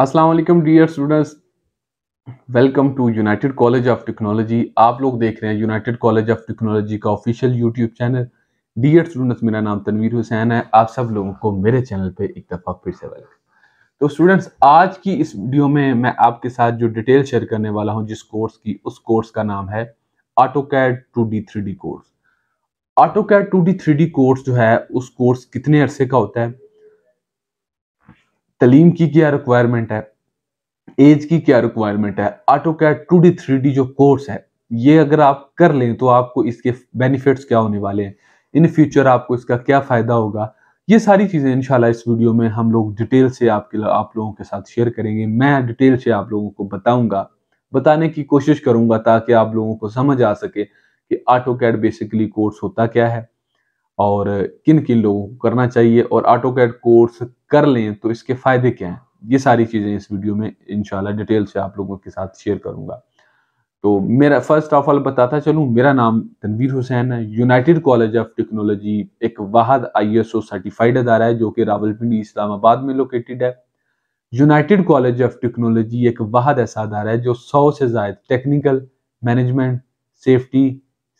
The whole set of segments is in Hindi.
Aslam dear students welcome to United College of Technology आप लोग देख रहे हैं यूनाइटेड कॉलेज ऑफ टेक्नोलॉजी का official YouTube channel dear students मेरा नाम तनवीर हुसैन है आप सब लोगों को मेरे चैनल पे एक दफ़ा फिर से वेलकम तो स्टूडेंट्स आज की इस वीडियो में मैं आपके साथ जो डिटेल शेयर करने वाला हूँ जिस कोर्स की उस कोर्स का नाम है AutoCAD two D three D course AutoCAD two D three D course जो है उस कोर्स कितने अरसे का होता है तलीम की क्या रिक्वायरमेंट है एज की क्या रिक्वायरमेंट है AutoCAD two D three D जो कोर्स है ये अगर आप कर लें तो आपको इसके बेनिफिट्स क्या होने वाले हैं इन फ्यूचर आपको इसका क्या फ़ायदा होगा ये सारी चीज़ें इनशाला इस वीडियो में हम लोग डिटेल से आपके आप लोगों के साथ शेयर करेंगे मैं डिटेल से आप लोगों को बताऊंगा बताने की कोशिश करूंगा ताकि आप लोगों को समझ आ सके कि ऑटो कैट बेसिकली कोर्स होता क्या है और किन किन लोगों को करना चाहिए और ऑटो कैड कोर्स कर लें तो इसके फायदे क्या हैं ये सारी चीज़ें इस वीडियो में इनशाला डिटेल से आप लोगों के साथ शेयर करूंगा तो मेरा फर्स्ट ऑफ ऑल बताता चलूँ मेरा नाम तनवीर हुसैन है यूनाइटेड कॉलेज ऑफ टेक्नोलॉजी एक वाहद आई एस ओ सर्टिफाइड अदारा है जो कि रावलपिंडी इस्लामाबाद में लोकेटेड है यूनाइटेड कॉलेज ऑफ टेक्नोलॉजी एक वाहद ऐसा अदारा है जो सौ से जायद technical management safety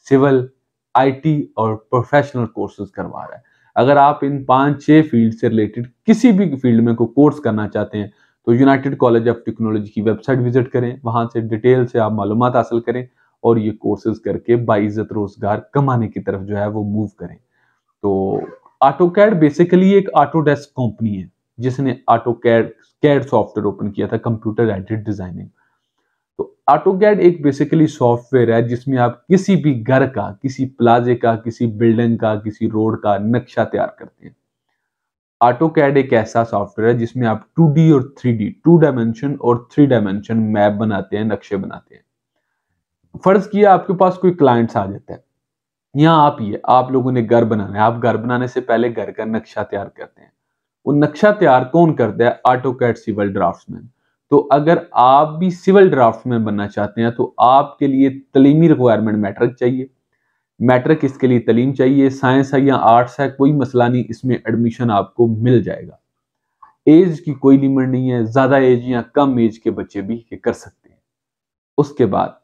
civil IT और प्रोफेशनल कोर्सेज करवा रहा है अगर आप इन पाँच छह फील्ड से रिलेटेड किसी भी फील्ड में को कोर्स करना चाहते हैं तो यूनाइटेड कॉलेज ऑफ टेक्नोलॉजी की वेबसाइट विजिट करें वहां से डिटेल से आप मालूम हासिल करें और ये कोर्सेज करके बाइज़त रोजगार कमाने की तरफ जो है वो मूव करें तो ऑटो कैड बेसिकली एक ऑटोडेस्क कंपनी है जिसने AutoCAD CAD software open किया था कंप्यूटर एडिड डिजाइनिंग ऑटोकैड एक बेसिकली सॉफ्टवेयर है जिसमें आप किसी भी घर का किसी प्लाजे का किसी बिल्डिंग का किसी रोड का नक्शा तैयार करते हैं ऑटोकैड एक ऐसा सॉफ्टवेयर है जिसमें आप टू और थ्री टू डायमेंशन और थ्री डायमेंशन मैप बनाते हैं नक्शे बनाते हैं फर्ज किया आपके पास कोई क्लाइंट्स आ जाता है यहाँ आप ये आप लोगों ने घर बनाना है आप घर बनाने से पहले घर का नक्शा तैयार करते हैं वो नक्शा तैयार कौन करता है ऑटो कैड सिविल ड्राफ्ट तो अगर आप भी सिविल ड्राफ्ट में बनना चाहते हैं तो आपके लिए तलीमी रिक्वायरमेंट मैट्रिक चाहिए मैट्रिक इसके लिए तलीम चाहिए साइंस है या आर्ट्स है कोई मसला नहीं इसमें एडमिशन आपको मिल जाएगा एज की कोई लिमिट नहीं है ज़्यादा एज या कम एज के बच्चे भी ये कर सकते हैं उसके बाद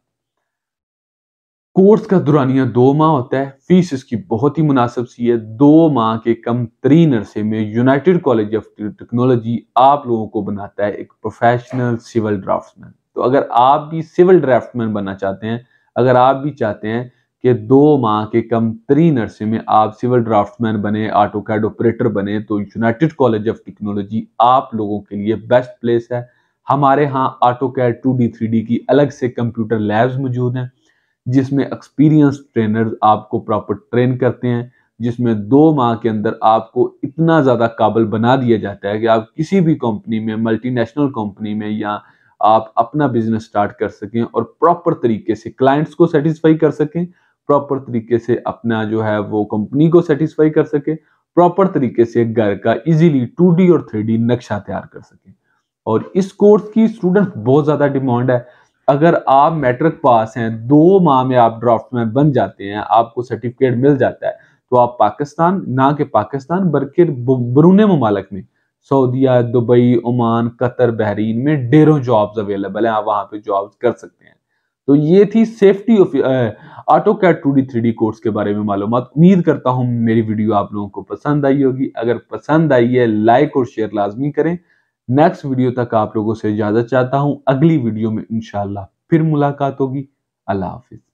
कोर्स का दुरानिया दो माह होता है फीस इसकी बहुत ही मुनासिब सी है दो माह के कम तरीन अरसे में यूनाइटेड कॉलेज ऑफ टेक्नोलॉजी आप लोगों को बनाता है एक प्रोफेशनल सिविल ड्राफ्टमैन तो अगर आप भी सिविल ड्राफ्टमैन बनना चाहते हैं अगर आप भी चाहते हैं कि दो माह के कम तरीन अरसे में आप सिविल ड्राफ्टमैन बने ऑटो कैड ऑपरेटर बने तो यूनाइटेड कॉलेज ऑफ टेक्नोलॉजी आप लोगों के लिए बेस्ट प्लेस है हमारे यहाँ AutoCAD two D three D की अलग से कंप्यूटर लैब्स मौजूद हैं जिसमें एक्सपीरियंस ट्रेनर आपको प्रॉपर ट्रेन करते हैं जिसमें दो माह के अंदर आपको इतना ज़्यादा काबिल बना दिया जाता है कि आप किसी भी कंपनी में मल्टीनेशनल कंपनी में या आप अपना बिजनेस स्टार्ट कर सकें और प्रॉपर तरीके से क्लाइंट्स को सेटिस्फाई कर सकें प्रॉपर तरीके से अपना जो है वो कंपनी को सेटिस्फाई कर सकें प्रॉपर तरीके से घर का इजीली टू और थ्री नक्शा तैयार कर सकें और इस कोर्स की स्टूडेंट बहुत ज़्यादा डिमांड है अगर आप मैट्रिक पास हैं दो माह में आप में बन जाते हैं आपको सर्टिफिकेट मिल जाता है तो आप पाकिस्तान ना कि पाकिस्तान बल्कि बरूने ममालक में सऊदीया दुबई ओमान कतर बहरीन में डेरों जॉब्स अवेलेबल हैं आप वहाँ पे जॉब्स कर सकते हैं तो ये थी safety of AutoCAD two D three D course के बारे में मालूम उम्मीद करता हूँ मेरी वीडियो आप लोगों को पसंद आई होगी अगर पसंद आई है लाइक और शेयर लाजमी करें नेक्स्ट वीडियो तक आप लोगों से इजाजत चाहता हूं अगली वीडियो में इनशाला फिर मुलाकात होगी अल्लाह हाफिज